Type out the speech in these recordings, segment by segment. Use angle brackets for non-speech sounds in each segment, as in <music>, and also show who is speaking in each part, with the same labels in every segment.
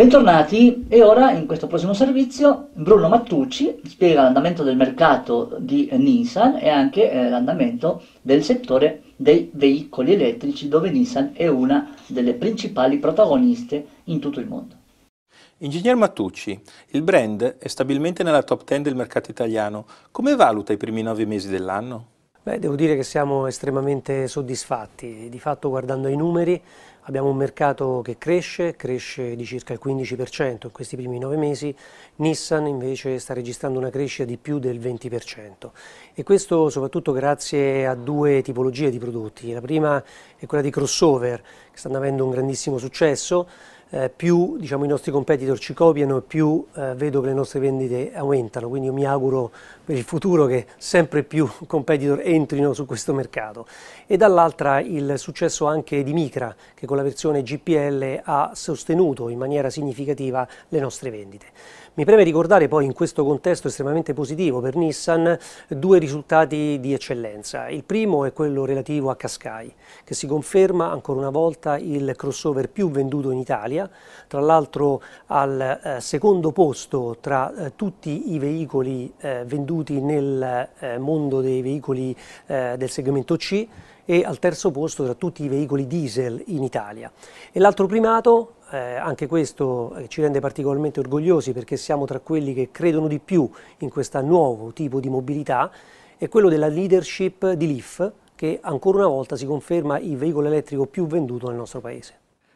Speaker 1: Bentornati e ora in questo prossimo servizio Bruno Mattucci spiega l'andamento del mercato di Nissan e anche eh, l'andamento del settore dei veicoli elettrici dove Nissan è una delle principali protagoniste in tutto il mondo.
Speaker 2: Ingegner Mattucci, il brand è stabilmente nella top 10 del mercato italiano, come valuta i primi nove mesi dell'anno?
Speaker 1: Beh, devo dire che siamo estremamente soddisfatti, di fatto guardando ai numeri abbiamo un mercato che cresce, cresce di circa il 15% in questi primi nove mesi, Nissan invece sta registrando una crescita di più del 20% e questo soprattutto grazie a due tipologie di prodotti, la prima è quella di crossover che stanno avendo un grandissimo successo, eh, più diciamo, i nostri competitor ci copiano e più eh, vedo che le nostre vendite aumentano, quindi io mi auguro per il futuro che sempre più <laughs> competitor entrino su questo mercato. E dall'altra il successo anche di Micra che con la versione GPL ha sostenuto in maniera significativa le nostre vendite. Mi preme ricordare poi in questo contesto estremamente positivo per Nissan due risultati di eccellenza. Il primo è quello relativo a Cascai, che si conferma ancora una volta il crossover più venduto in Italia, tra l'altro al eh, secondo posto tra eh, tutti i veicoli eh, venduti nel eh, mondo dei veicoli eh, del segmento C e al terzo posto tra tutti i veicoli diesel in Italia. E l'altro primato eh, anche questo eh, ci rende particolarmente orgogliosi perché siamo tra quelli che credono di più in questo nuovo tipo di mobilità, è quello della leadership di LIF che ancora una volta si conferma il veicolo elettrico più venduto nel nostro paese.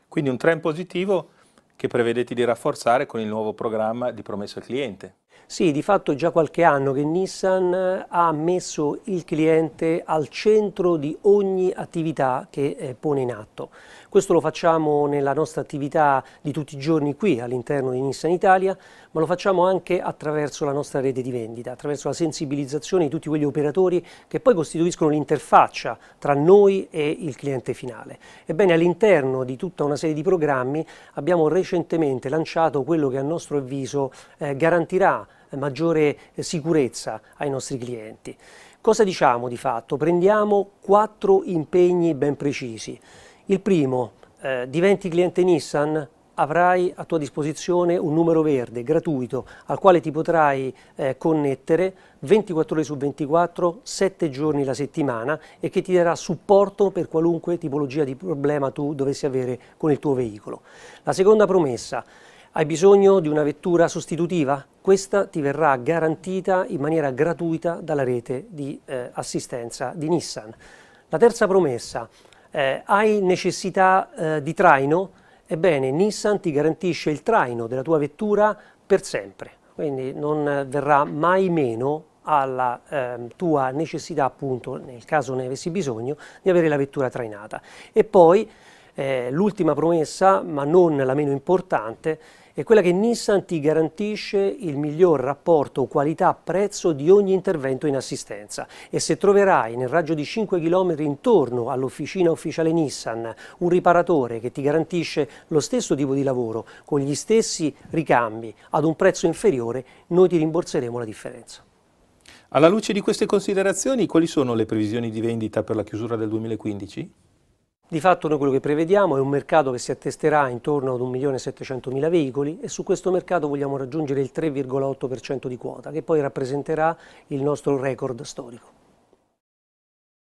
Speaker 2: Quindi un trend positivo che prevedete di rafforzare con il nuovo programma di promesso al cliente.
Speaker 1: Sì, di fatto è già qualche anno che Nissan ha messo il cliente al centro di ogni attività che eh, pone in atto. Questo lo facciamo nella nostra attività di tutti i giorni qui all'interno di Nissan Italia, ma lo facciamo anche attraverso la nostra rete di vendita, attraverso la sensibilizzazione di tutti quegli operatori che poi costituiscono l'interfaccia tra noi e il cliente finale. Ebbene, all'interno di tutta una serie di programmi abbiamo recentemente lanciato quello che a nostro avviso eh, garantirà maggiore eh, sicurezza ai nostri clienti. Cosa diciamo di fatto? Prendiamo quattro impegni ben precisi. Il primo, eh, diventi cliente Nissan, avrai a tua disposizione un numero verde gratuito al quale ti potrai eh, connettere 24 ore su 24, 7 giorni la settimana e che ti darà supporto per qualunque tipologia di problema tu dovessi avere con il tuo veicolo. La seconda promessa, hai bisogno di una vettura sostitutiva? questa ti verrà garantita in maniera gratuita dalla rete di eh, assistenza di Nissan. La terza promessa, eh, hai necessità eh, di traino? Ebbene, Nissan ti garantisce il traino della tua vettura per sempre, quindi non verrà mai meno alla eh, tua necessità appunto, nel caso ne avessi bisogno, di avere la vettura trainata. E poi eh, l'ultima promessa, ma non la meno importante, è quella che Nissan ti garantisce il miglior rapporto qualità-prezzo di ogni intervento in assistenza e se troverai nel raggio di 5 km intorno all'officina ufficiale Nissan un riparatore che ti garantisce lo stesso tipo di lavoro con gli stessi ricambi ad un prezzo inferiore, noi ti rimborseremo la differenza.
Speaker 2: Alla luce di queste considerazioni, quali sono le previsioni di vendita per la chiusura del 2015?
Speaker 1: Di fatto noi quello che prevediamo è un mercato che si attesterà intorno ad 1.700.000 veicoli e su questo mercato vogliamo raggiungere il 3,8% di quota, che poi rappresenterà il nostro record storico.